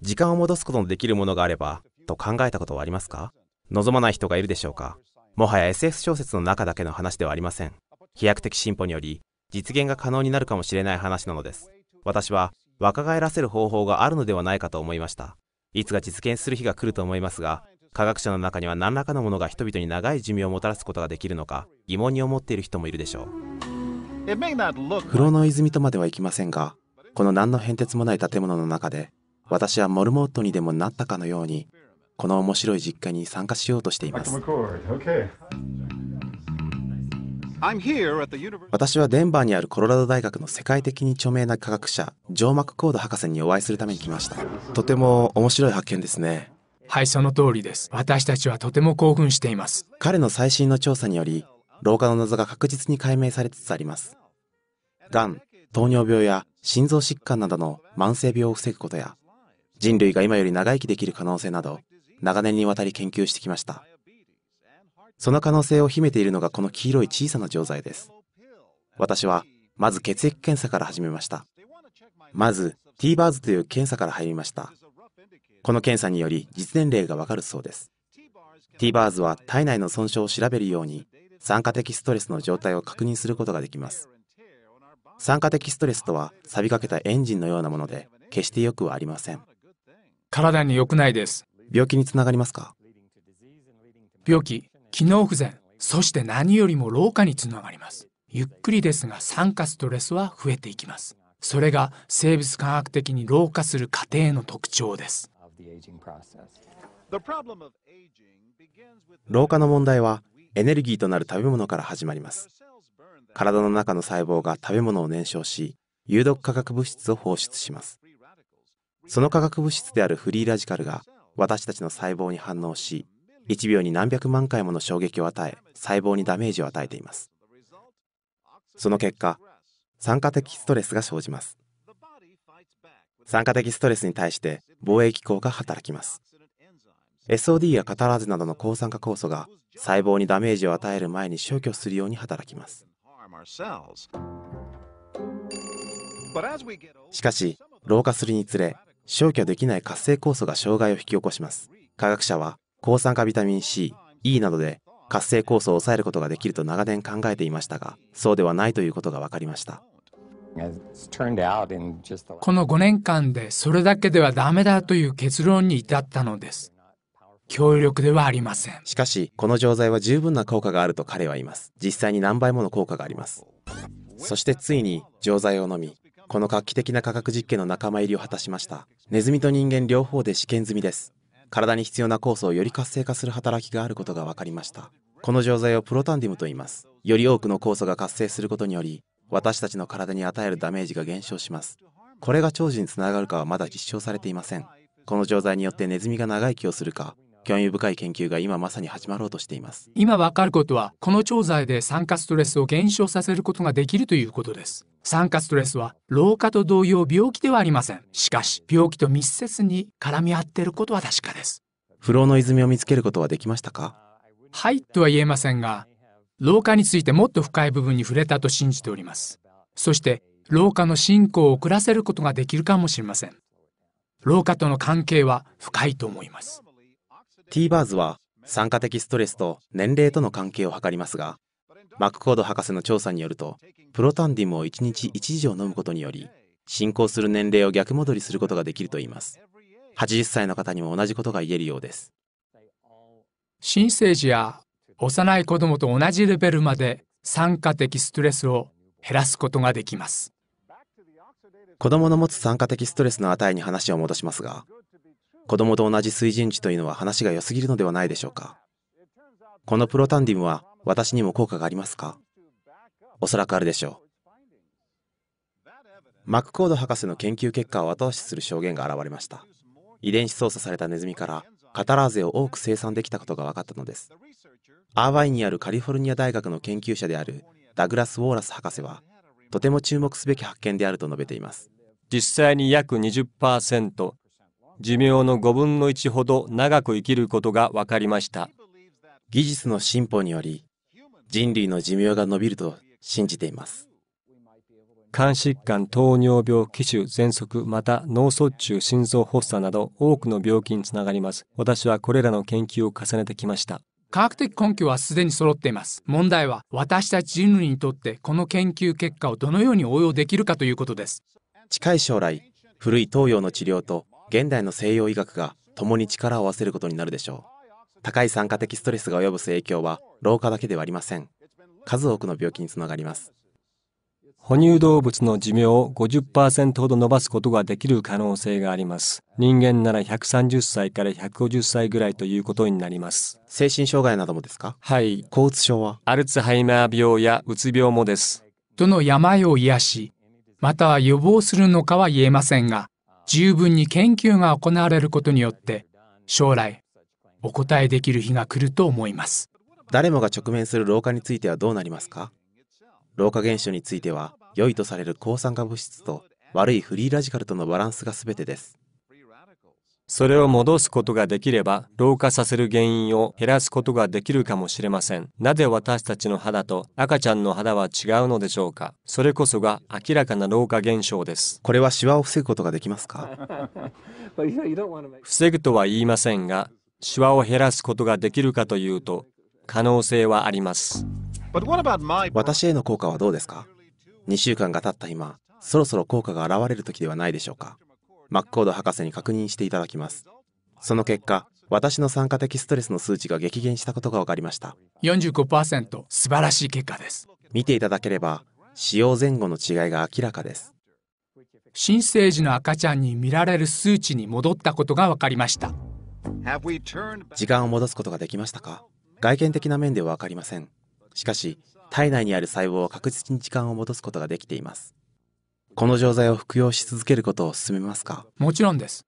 時間を戻すことのできるものがあればと考えたことはありますか望まない人がいるでしょうかもはや SF 小説の中だけの話ではありません飛躍的進歩により実現が可能になるかもしれない話なのです私は若返らせる方法があるのではないかと思いましたいつか実現する日が来ると思いますが科学者の中には何らかのものが人々に長い寿命をもたらすことができるのか疑問に思っている人もいるでしょう風呂の泉とまではいきませんがこの何の変哲もない建物の中で、私はモルモットにでもなったかのように、この面白い実家に参加しようとしています。私はデンバーにあるコロラド大学の世界的に著名な科学者、ジョー・マクコード博士にお会いするために来ました。とても面白い発見ですね。はい、その通りです。私たちはとても興奮しています。彼の最新の調査により、老化の謎が確実に解明されつつあります。がん、糖尿病や心臓疾患などの慢性病を防ぐことや、人類が今より長生きできる可能性など、長年にわたり研究してきました。その可能性を秘めているのがこの黄色い小さな錠剤です。私は、まず血液検査から始めました。まず、T-BARS という検査から入りました。この検査により実年齢がわかるそうです。T-BARS は体内の損傷を調べるように、酸化的ストレスの状態を確認することができます。酸化的ストレスとは錆びかけたエンジンのようなもので決して良くはありません体に良くないです病気につながりますか病気機能不全そして何よりも老化につながりますゆっくりですが酸化ストレスは増えていきますそれが生物科学的に老化する過程の特徴です老化の問題はエネルギーとなる食べ物から始まります体の中の細胞が食べ物を燃焼し、有毒化学物質を放出します。その化学物質であるフリーラジカルが私たちの細胞に反応し、1秒に何百万回もの衝撃を与え、細胞にダメージを与えています。その結果、酸化的ストレスが生じます。酸化的ストレスに対して防衛機構が働きます。SOD やカタラーゼなどの抗酸化酵素が細胞にダメージを与える前に消去するように働きます。しかし、老化するにつれ、消去できない活性酵素が障害を引き起こします。科学者は、抗酸化ビタミン C、E などで活性酵素を抑えることができると長年考えていましたが、そうではないということが分かりました。この5年間でそれだけではダメだという結論に至ったのです。強力ではありませんしかしこの錠剤は十分な効果があると彼は言います実際に何倍もの効果がありますそしてついに錠剤を飲みこの画期的な科学実験の仲間入りを果たしましたネズミと人間両方で試験済みです体に必要な酵素をより活性化する働きがあることが分かりましたこの錠剤をプロタンディムと言いますより多くの酵素が活性することにより私たちの体に与えるダメージが減少しますこれが長寿につながるかはまだ実証されていませんこの錠剤によってネズミが長生きをするか興味深い研究が今まさに始まろうとしています今わかることはこの調剤で酸化ストレスを減少させることができるということです酸化ストレスは老化と同様病気ではありませんしかし病気と密接に絡み合っていることは確かです不老の泉を見つけることはできましたかはいとは言えませんが老化についてもっと深い部分に触れたと信じておりますそして老化の進行を遅らせることができるかもしれません老化との関係は深いと思います t バーズは酸化的ストレスと年齢との関係を測りますがマクコード博士の調査によるとプロタンディムを1日1以上飲むことにより進行する年齢を逆戻りすることができるといいます80歳の方にも同じことが言えるようです新生児や幼い子供と同じレベルまで酸化的ストレスを減らすことができます子供の持つ酸化的ストレスの値に話を戻しますが子供と同じ水準値というのは話が良すぎるのではないでしょうか。このプロタンディムは私にも効果がありますかおそらくあるでしょう。マックコード博士の研究結果を後押しする証言が現れました。遺伝子操作されたネズミからカタラーゼを多く生産できたことが分かったのです。アーバインにあるカリフォルニア大学の研究者であるダグラス・ウォーラス博士は、とても注目すべき発見であると述べています。実際に約20%寿命の5分の1ほど長く生きることが分かりました技術の進歩により人類の寿命が伸びると信じています肝疾患糖尿病気腫喘息また脳卒中心臓発作など多くの病気につながります私はこれらの研究を重ねてきました科学的根拠はすでに揃っています問題は私たち人類にとってこの研究結果をどのように応用できるかということです近い将来古い東洋の治療と現代の西洋医学が共に力を合わせることになるでしょう高い酸化的ストレスが及ぶす影響は老化だけではありません数多くの病気につながります哺乳動物の寿命を50%ほど伸ばすことができる可能性があります。人間なら130歳から150歳ぐらいということになります。精神障害などもですかはい。抗うつ症はアルツハイマー病やうつ病もです。どの病を癒し、または予防するのかは言えませんが、十分に研究が行われることによって将来お答えできる日が来ると思います誰もが直面する老化についてはどうなりますか老化現象については良いとされる抗酸化物質と悪いフリーラジカルとのバランスが全てですそれを戻すことができれば、老化させる原因を減らすことができるかもしれません。なぜ私たちの肌と赤ちゃんの肌は違うのでしょうかそれこそが明らかな老化現象です。これはシワを防ぐことができますか 防ぐとは言いませんが、シワを減らすことができるかというと、可能性はあります。私への効果はどうですか ?2 週間が経った今、そろそろ効果が現れる時ではないでしょうかマッコード博士に確認していただきます。その結果、私の酸化的ストレスの数値が激減したことが分かりました。45%、素晴らしい結果です。見ていただければ、使用前後の違いが明らかです。新生児の赤ちゃんに見られる数値に戻ったことが分かりました。時間を戻すことができましたか外見的な面では分かりません。しかし、体内にある細胞は確実に時間を戻すことができています。この錠剤を服用し続けることを勧めますかもちろんです